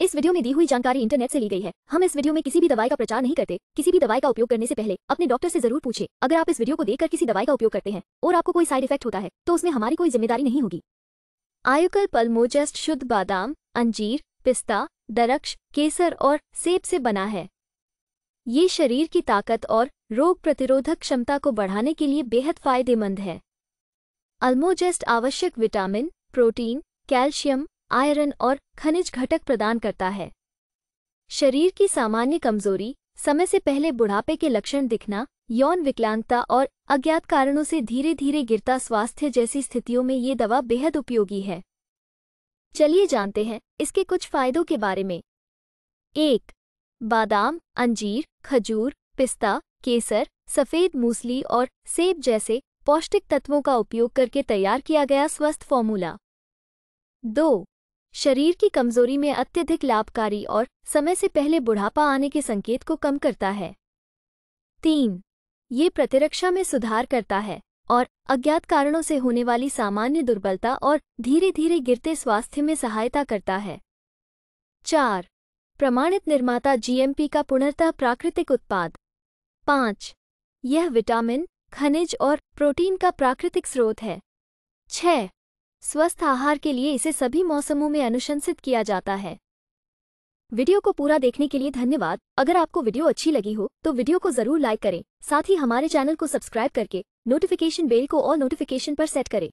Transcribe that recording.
इस वीडियो में दी हुई जानकारी इंटरनेट से ली गई है हम इस वीडियो में किसी भी दवाई का प्रचार नहीं करते किसी भी दवाई का उपयोग करने से पहले अपने डॉक्टर से जरूर पूछे अगर आप इस वीडियो को देखकर किसी दवाई का उपयोग करते हैं और आपको कोई साइड इफेक्ट होता है तो उसमें हमारी कोई जिम्मेदारी नहीं होगी आयुकल पलमोजेस्ट शुद्ध बादाम अंजीर पिस्ता दरक्ष केसर और सेब से बना है ये शरीर की ताकत और रोग प्रतिरोधक क्षमता को बढ़ाने के लिए बेहद फायदेमंद है अल्मोजेस्ट आवश्यक विटामिन प्रोटीन कैल्शियम आयरन और खनिज घटक प्रदान करता है शरीर की सामान्य कमजोरी समय से पहले बुढ़ापे के लक्षण दिखना यौन विकलांगता और अज्ञात कारणों से धीरे धीरे गिरता स्वास्थ्य जैसी स्थितियों में ये दवा बेहद उपयोगी है चलिए जानते हैं इसके कुछ फायदों के बारे में एक बादाम अंजीर खजूर पिस्ता केसर सफ़ेद मूसली और सेब जैसे पौष्टिक तत्वों का उपयोग करके तैयार किया गया स्वस्थ फॉर्मूला दो शरीर की कमजोरी में अत्यधिक लाभकारी और समय से पहले बुढ़ापा आने के संकेत को कम करता है तीन ये प्रतिरक्षा में सुधार करता है और अज्ञात कारणों से होने वाली सामान्य दुर्बलता और धीरे धीरे गिरते स्वास्थ्य में सहायता करता है चार प्रमाणित निर्माता जीएमपी का पुनर्तः प्राकृतिक उत्पाद पाँच यह विटामिन खनिज और प्रोटीन का प्राकृतिक स्रोत है छह स्वस्थ आहार के लिए इसे सभी मौसमों में अनुशंसित किया जाता है वीडियो को पूरा देखने के लिए धन्यवाद अगर आपको वीडियो अच्छी लगी हो तो वीडियो को जरूर लाइक करें साथ ही हमारे चैनल को सब्सक्राइब करके नोटिफिकेशन बेल को ऑल नोटिफिकेशन पर सेट करें